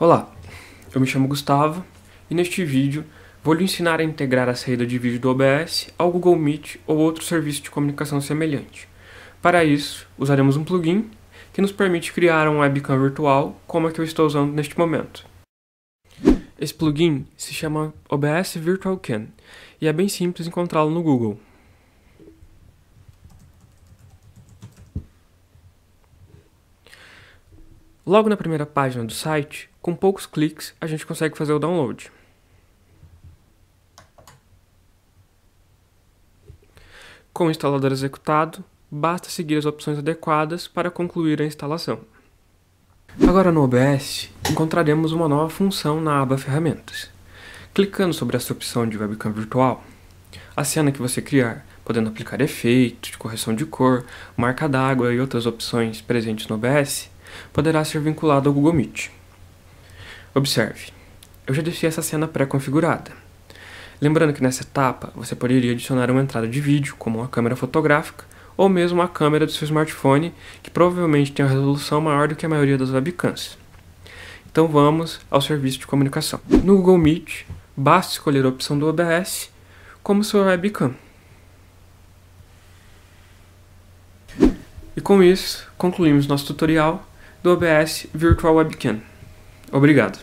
Olá, eu me chamo Gustavo e neste vídeo vou lhe ensinar a integrar a saída de vídeo do OBS ao Google Meet ou outro serviço de comunicação semelhante. Para isso, usaremos um plugin que nos permite criar um webcam virtual como a que eu estou usando neste momento. Esse plugin se chama OBS Virtual Cam e é bem simples encontrá-lo no Google. Logo na primeira página do site, com poucos cliques, a gente consegue fazer o download. Com o instalador executado, basta seguir as opções adequadas para concluir a instalação. Agora no OBS, encontraremos uma nova função na aba Ferramentas. Clicando sobre essa opção de webcam virtual, a cena que você criar, podendo aplicar efeitos, correção de cor, marca d'água e outras opções presentes no OBS, poderá ser vinculado ao Google Meet. Observe, eu já deixei essa cena pré-configurada. Lembrando que nessa etapa você poderia adicionar uma entrada de vídeo, como uma câmera fotográfica, ou mesmo a câmera do seu smartphone, que provavelmente tem uma resolução maior do que a maioria das webcams. Então vamos ao serviço de comunicação. No Google Meet, basta escolher a opção do OBS como sua webcam. E com isso, concluímos nosso tutorial do OBS Virtual Webcam. Obrigado.